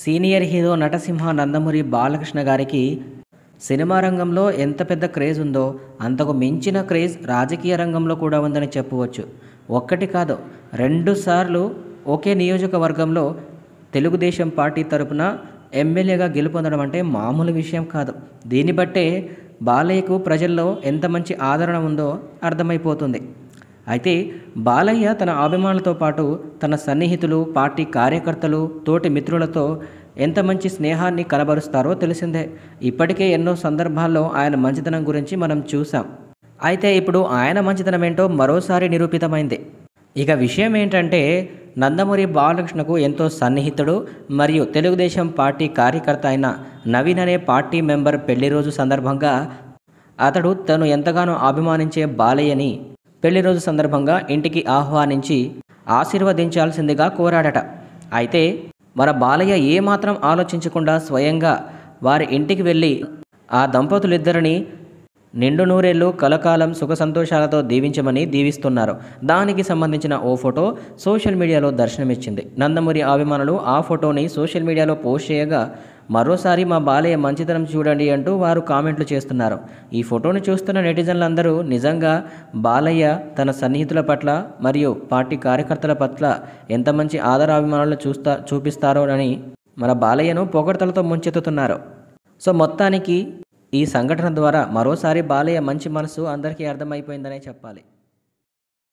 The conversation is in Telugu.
సీనియర్ హీరో నటసింహ నందమూరి బాలకృష్ణ గారికి సినిమా రంగంలో ఎంత పెద్ద క్రేజ్ ఉందో అంతకు మించిన క్రేజ్ రాజకీయ రంగంలో కూడా ఉందని చెప్పవచ్చు ఒక్కటి కాదు రెండు సార్లు ఒకే నియోజకవర్గంలో తెలుగుదేశం పార్టీ తరపున ఎమ్మెల్యేగా గెలుపొందడం అంటే మామూలు విషయం కాదు దీన్ని బట్టే బాలయ్యకు ప్రజల్లో ఎంత మంచి ఆదరణ ఉందో అర్థమైపోతుంది అయితే బాలయ్య తన అభిమానులతో పాటు తన సన్నిహితులు పార్టీ కార్యకర్తలు తోటి మిత్రులతో ఎంత మంచి స్నేహాన్ని కలబరుస్తారో తెలిసిందే ఇప్పటికే ఎన్నో సందర్భాల్లో ఆయన మంచితనం గురించి మనం చూసాం అయితే ఇప్పుడు ఆయన మంచితనం ఏంటో మరోసారి నిరూపితమైంది ఇక విషయం ఏంటంటే నందమూరి బాలకృష్ణకు ఎంతో సన్నిహితుడు మరియు తెలుగుదేశం పార్టీ కార్యకర్త అయిన నవీన్ అనే పార్టీ మెంబర్ పెళ్లి రోజు సందర్భంగా అతడు తను ఎంతగానో అభిమానించే బాలయ్యని పెళ్లి రోజు సందర్భంగా ఇంటికి ఆహ్వానించి ఆశీర్వదించాల్సిందిగా కోరాడట అయితే మన బాలయ్య ఏమాత్రం ఆలోచించకుండా స్వయంగా వారి ఇంటికి వెళ్ళి ఆ దంపతులిద్దరిని నిండు నూరేళ్లు కలకాలం సుఖ సంతోషాలతో దీవించమని దీవిస్తున్నారు దానికి సంబంధించిన ఓ ఫోటో సోషల్ మీడియాలో దర్శనమిచ్చింది నందమూరి అభిమానులు ఆ ఫోటోని సోషల్ మీడియాలో పోస్ట్ చేయగా మరోసారి మా బాలయ్య మంచితనం చూడండి అంటూ వారు కామెంట్లు చేస్తున్నారు ఈ ఫోటోను చూస్తున్న నెటిజన్లందరూ నిజంగా బాలయ్య తన సన్నిహితుల పట్ల మరియు పార్టీ కార్యకర్తల పట్ల ఎంత మంచి ఆదరాభిమానాలు చూస్తా చూపిస్తారో అని మన బాలయ్యను పొగడతలతో ముంచెత్తుతున్నారు సో మొత్తానికి ఈ సంఘటన ద్వారా మరోసారి బాలయ్య మంచి మనసు అందరికీ అర్థమైపోయిందనే చెప్పాలి